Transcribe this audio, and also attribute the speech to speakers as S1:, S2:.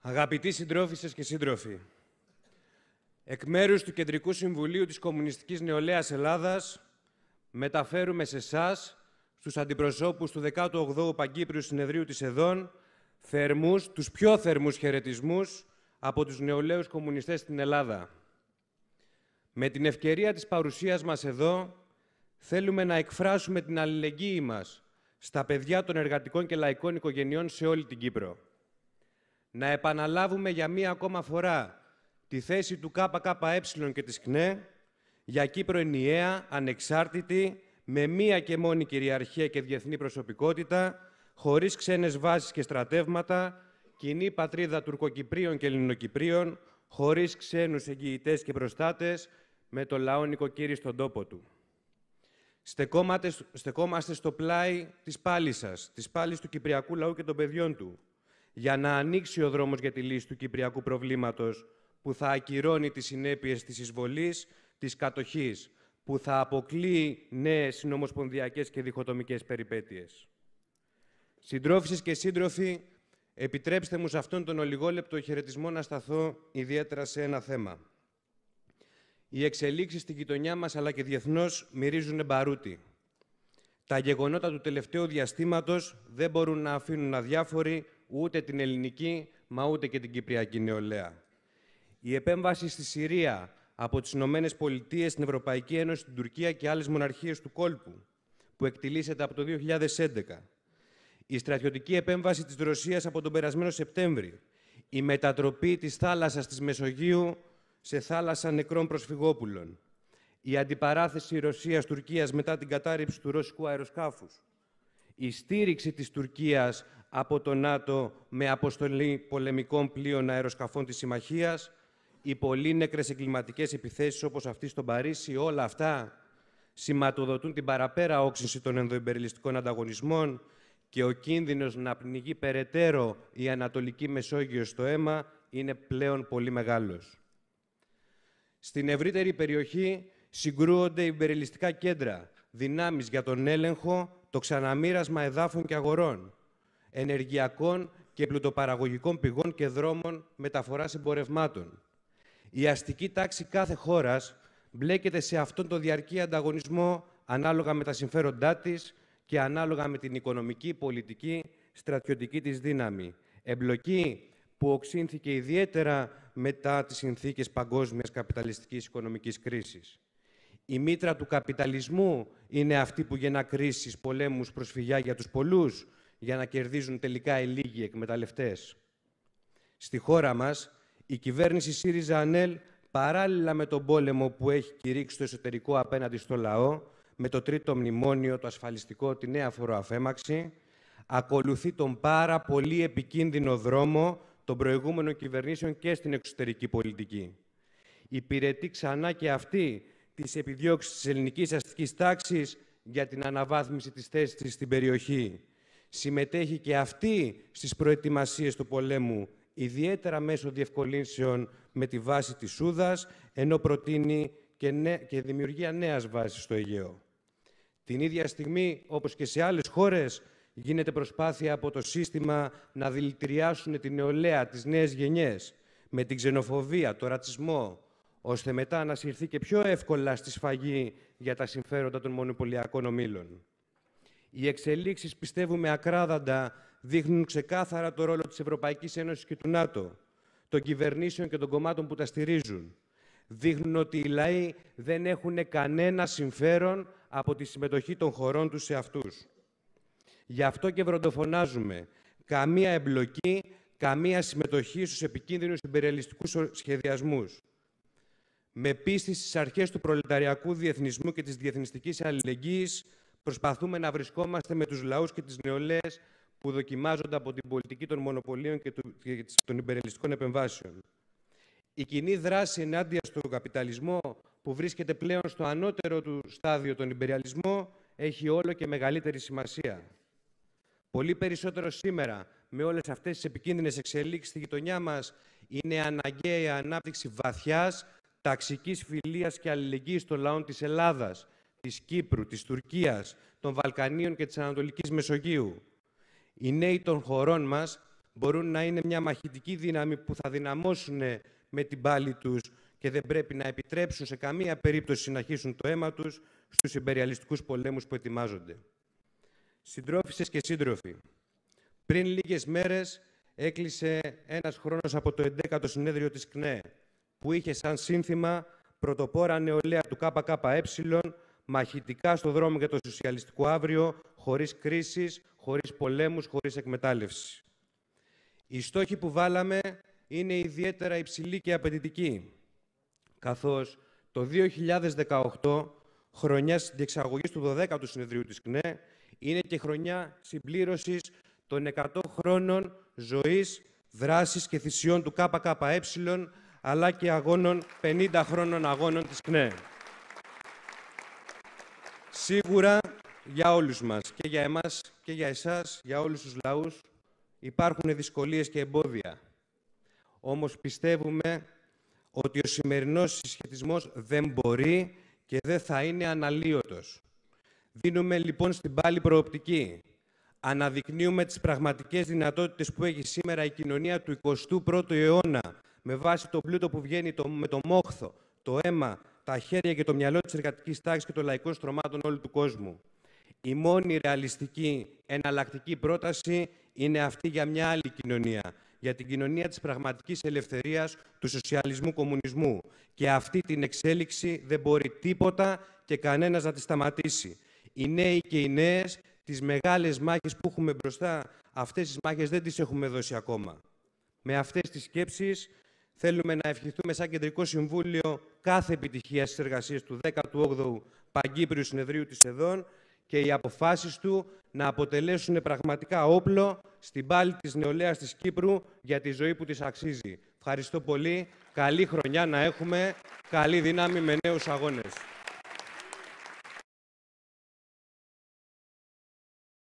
S1: Αγαπητοί συντρόφισσες και σύντροφοι, εκ μέρους του Κεντρικού Συμβουλίου της Κομμουνιστικής Νεολαίας Ελλάδας μεταφέρουμε σε εσάς στους αντιπροσώπους του 18ου Παγκύπριου Συνεδρίου της ΕΔΟΝ θερμούς, τους πιο θερμούς χαιρετισμούς από τους νεολαίους κομμουνιστές στην Ελλάδα. Με την ευκαιρία της παρουσίας μας εδώ, θέλουμε να εκφράσουμε την αλληλεγγύη μας στα παιδιά των εργατικών και λαϊκών οικογενειών σε όλη την Κύπρο να επαναλάβουμε για μία ακόμα φορά τη θέση του ΚΚΕ και της ΚΝΕ για Κύπρο ενιαία, ανεξάρτητη, με μία και μόνη κυριαρχία και διεθνή προσωπικότητα, χωρίς ξένες βάσεις και στρατεύματα, κοινή πατρίδα Τουρκοκυπρίων και Ελληνοκυπρίων, χωρίς ξένους εγγυητές και προστάτες, με το λαό κύριο στον τόπο του. Στεκόμαστε στο πλάι της πάλης σας, της πάλης του κυπριακού λαού και των παιδιών του, για να ανοίξει ο δρόμος για τη λύση του κυπριακού προβλήματος που θα ακυρώνει τις συνέπειες της εισβολής, της κατοχής, που θα αποκλεί νέες συνομοσπονδιακές και διχοτομικές περιπέτειες. Συντρόφισσες και σύντροφοι, επιτρέψτε μου σε αυτόν τον ολιγόλεπτο χαιρετισμό να σταθώ ιδιαίτερα σε ένα θέμα. Οι εξελίξεις στην γειτονιά μας αλλά και διεθνώς μυρίζουν μπαρούτι. Τα γεγονότα του τελευταίου διαστήματος δεν μπορούν να αφήνουν αδιάφοροι ούτε την ελληνική, μα ούτε και την κυπριακή νεολαία. Η επέμβαση στη Συρία από τις Ηνωμένες Πολιτείες, την Ευρωπαϊκή Ένωση, την Τουρκία και άλλες μοναρχίες του κόλπου, που εκτιλήσεται από το 2011. Η στρατιωτική επέμβαση της Ρωσίας από τον περασμένο Σεπτέμβρη. Η μετατροπή της θάλασσας της Μεσογείου σε θάλασσα νεκρών προσφυγόπουλων. Η αντιπαράθεση Ρωσίας-Τουρκίας μετά την κατάρριψη του ρωσικού αεροσκάφους. Η στήριξη της Τουρκίας από το ΝΑΤΟ με αποστολή πολεμικών πλοίων αεροσκαφών της Συμμαχίας, οι πολύ νεκρές εγκληματικές επιθέσεις όπως αυτή στο Παρίσι, όλα αυτά σηματοδοτούν την παραπέρα όξυνση των ενδοϊμπεριλιστικών ανταγωνισμών και ο κίνδυνος να πνιγεί περαιτέρω η Ανατολική Μεσόγειο στο αίμα είναι πλέον πολύ μεγάλος. Στην ευρύτερη περιοχή συγκρούονται υπεριλιστικά κέντρα, δυνάμεις για τον έλεγχο, το ξαναμοίρασμα εδάφων και αγορών, ενεργειακών και πλουτοπαραγωγικών πηγών και δρόμων μεταφοράς εμπορευμάτων. Η αστική τάξη κάθε χώρας μπλέκεται σε αυτόν τον διαρκή ανταγωνισμό ανάλογα με τα συμφέροντά της και ανάλογα με την οικονομική, πολιτική, στρατιωτική της δύναμη. Εμπλοκή που οξύνθηκε ιδιαίτερα μετά τις συνθήκες παγκόσμιας καπιταλιστικής οικονομικής κρίσης. Η μήτρα του καπιταλισμού είναι αυτή που γεννά κρίσεις, πολέμους, προσφυγιά για τους πολλούς, για να κερδίζουν τελικά οι λίγοι εκμεταλλευτές. Στη χώρα μας, η κυβέρνηση ΣΥΡΙΖΑ ΑΝΕΛ, παράλληλα με τον πόλεμο που έχει κηρύξει το εσωτερικό απέναντι στο λαό, με το τρίτο μνημόνιο, το ασφαλιστικό, τη νέα φοροαφέμαξη, ακολουθεί τον πάρα πολύ επικίνδυνο δρόμο των προηγούμενων κυβερνήσεων και στην εξωτερική πολιτική. Υπηρετεί ξανά και αυτή τις επιδιώξεις της ελληνικής αστικής τάξης για την αναβάθμιση της θέσης της στην περιοχή συμμετέχει και αυτή στις προετοιμασίες του πολέμου, ιδιαίτερα μέσω διευκολύνσεων με τη βάση της Σούδας, ενώ προτείνει και, και δημιουργία νέας βάσης στο Αιγαίο. Την ίδια στιγμή, όπως και σε άλλες χώρες, γίνεται προσπάθεια από το σύστημα να δηλητηριάσουν την νεολαία, τις νέες γενιές, με την ξενοφοβία, τον ρατσισμό, ώστε μετά να συρθεί και πιο εύκολα στη σφαγή για τα συμφέροντα των μονοπωλιακών ομήλων. Οι εξελίξεις, πιστεύουμε ακράδαντα, δείχνουν ξεκάθαρα το ρόλο της Ευρωπαϊκής Ένωσης και του ΝΑΤΟ, των κυβερνήσεων και των κομμάτων που τα στηρίζουν. Δείχνουν ότι οι λαοί δεν έχουν κανένα συμφέρον από τη συμμετοχή των χωρών τους σε αυτούς. Γι' αυτό και βροντοφωνάζουμε καμία εμπλοκή, καμία συμμετοχή στους επικίνδυνους υπερελιστικούς σχεδιασμούς. Με πίστη στις αρχές του προλεταριακού διεθνισμού και της διεθνιστικής αλληλεγγύης. Προσπαθούμε να βρισκόμαστε με τους λαούς και τις νεολαίες που δοκιμάζονται από την πολιτική των μονοπωλίων και των υπερελιστικών επεμβάσεων. Η κοινή δράση ενάντια στον καπιταλισμό που βρίσκεται πλέον στο ανώτερο του στάδιο τον υπεριαλισμό έχει όλο και μεγαλύτερη σημασία. Πολύ περισσότερο σήμερα, με όλες αυτές τις επικίνδυνες εξελίξεις στη γειτονιά μας, είναι αναγκαία η ανάπτυξη βαθιάς ταξικής φιλίας και αλληλεγγύης των λαών της Ελλάδας, της Κύπρου, της Τουρκίας, των Βαλκανίων και της Ανατολικής Μεσογείου. Οι νέοι των χωρών μας μπορούν να είναι μια μαχητική δύναμη που θα δυναμώσουν με την πάλη τους και δεν πρέπει να επιτρέψουν σε καμία περίπτωση να χύσουν το αίμα τους στους υπεριαλιστικούς πολέμους που ετοιμάζονται. Συντρόφισσες και σύντροφοι, πριν λίγες μέρες έκλεισε ένας χρόνος από το 11ο συνέδριο της ΚΝΕ, που είχε σαν σύνθημα πρωτοπόρα νεολαία του ΚΚΕ μαχητικά στο δρόμο για το σοσιαλιστικό αύριο, χωρίς κρίσεις, χωρίς πολέμους, χωρίς εκμετάλλευση. Οι στόχοι που βάλαμε είναι ιδιαίτερα υψηλοί και απαιτητικοί, καθώς το 2018, χρονιά διεξαγωγής του 12ου συνεδρίου της ΚΝΕ, είναι και χρονιά συμπλήρωσης των 100 χρόνων ζωής, δράσης και θυσιών του ΚΚΕ, αλλά και αγώνων 50 χρόνων αγώνων της ΚΝΕ. Σίγουρα για όλους μας και για εμάς και για εσάς, για όλους τους λαούς, υπάρχουν δυσκολίες και εμπόδια. Όμως πιστεύουμε ότι ο σημερινός συσχετισμός δεν μπορεί και δεν θα είναι αναλύωτος. Δίνουμε λοιπόν στην πάλι προοπτική. Αναδεικνύουμε τις πραγματικές δυνατότητες που έχει σήμερα η κοινωνία του 21ου αιώνα με βάση τον πλούτο που βγαίνει με το μόχθο, το αίμα, τα χέρια και το μυαλό της εργατικής τάξης και των λαϊκών στρωμάτων όλου του κόσμου. Η μόνη ρεαλιστική εναλλακτική πρόταση είναι αυτή για μια άλλη κοινωνία, για την κοινωνία της πραγματικής ελευθερίας, του σοσιαλισμού-κομμουνισμού. Και αυτή την εξέλιξη δεν μπορεί τίποτα και κανένας να τη σταματήσει. Οι νέοι και οι νέες τις μεγάλες μάχες που έχουμε μπροστά, αυτές τις μάχες δεν τις έχουμε δώσει ακόμα. Με αυτές τις σκέψεις. Θέλουμε να ευχηθούμε σαν Κεντρικό Συμβούλιο κάθε επιτυχία στις εργασίες του 18ου Παγκύπριου Συνεδρίου της ΕΔΟΝ και οι αποφάσεις του να αποτελέσουν πραγματικά όπλο στην πάλη της νεολαίας της Κύπρου για τη ζωή που της αξίζει. Ευχαριστώ πολύ. Καλή χρονιά να έχουμε. Καλή δύναμη με νέους αγώνες.